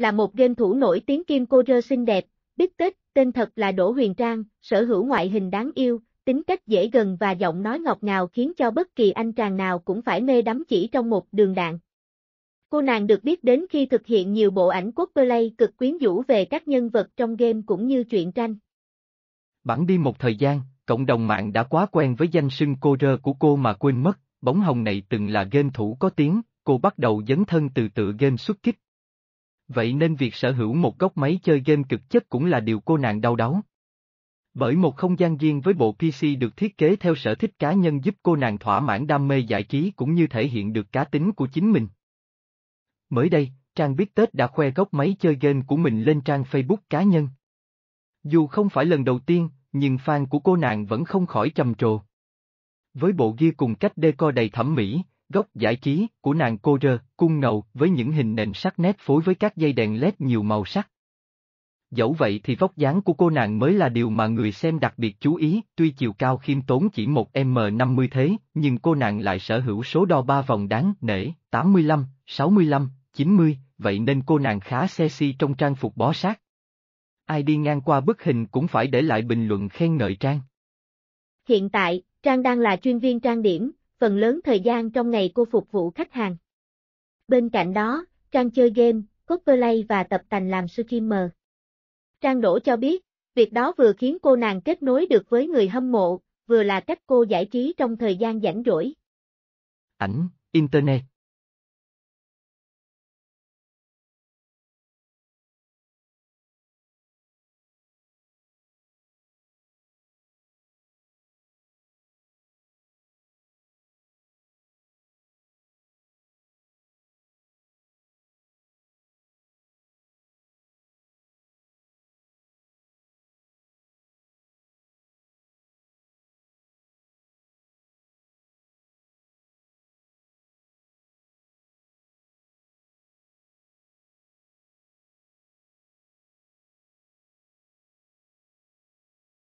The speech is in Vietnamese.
là một game thủ nổi tiếng kim cô rơ xinh đẹp, biết tết, tên thật là Đỗ Huyền Trang, sở hữu ngoại hình đáng yêu, tính cách dễ gần và giọng nói ngọt ngào khiến cho bất kỳ anh chàng nào cũng phải mê đắm chỉ trong một đường đạn. Cô nàng được biết đến khi thực hiện nhiều bộ ảnh cosplay cực quyến rũ về các nhân vật trong game cũng như truyện tranh. Bẵng đi một thời gian, cộng đồng mạng đã quá quen với danh sưng cô rơ của cô mà quên mất, bóng hồng này từng là game thủ có tiếng, cô bắt đầu dấn thân từ tựa game xuất kích. Vậy nên việc sở hữu một góc máy chơi game cực chất cũng là điều cô nàng đau đáu. Bởi một không gian riêng với bộ PC được thiết kế theo sở thích cá nhân giúp cô nàng thỏa mãn đam mê giải trí cũng như thể hiện được cá tính của chính mình. Mới đây, Trang Biết Tết đã khoe góc máy chơi game của mình lên trang Facebook cá nhân. Dù không phải lần đầu tiên, nhưng fan của cô nàng vẫn không khỏi trầm trồ. Với bộ ghi cùng cách deco đầy thẩm mỹ, Góc giải trí của nàng cô rơ, cung ngầu với những hình nền sắc nét phối với các dây đèn led nhiều màu sắc. Dẫu vậy thì vóc dáng của cô nàng mới là điều mà người xem đặc biệt chú ý, tuy chiều cao khiêm tốn chỉ 1m50 thế, nhưng cô nàng lại sở hữu số đo ba vòng đáng nể, 85, 65, 90, vậy nên cô nàng khá sexy trong trang phục bó sát. Ai đi ngang qua bức hình cũng phải để lại bình luận khen ngợi Trang. Hiện tại, Trang đang là chuyên viên trang điểm, phần lớn thời gian trong ngày cô phục vụ khách hàng. Bên cạnh đó, Trang chơi game, cosplay và tập tành làm streamer. Trang đổ cho biết, việc đó vừa khiến cô nàng kết nối được với người hâm mộ, vừa là cách cô giải trí trong thời gian rảnh rỗi. Ảnh, Internet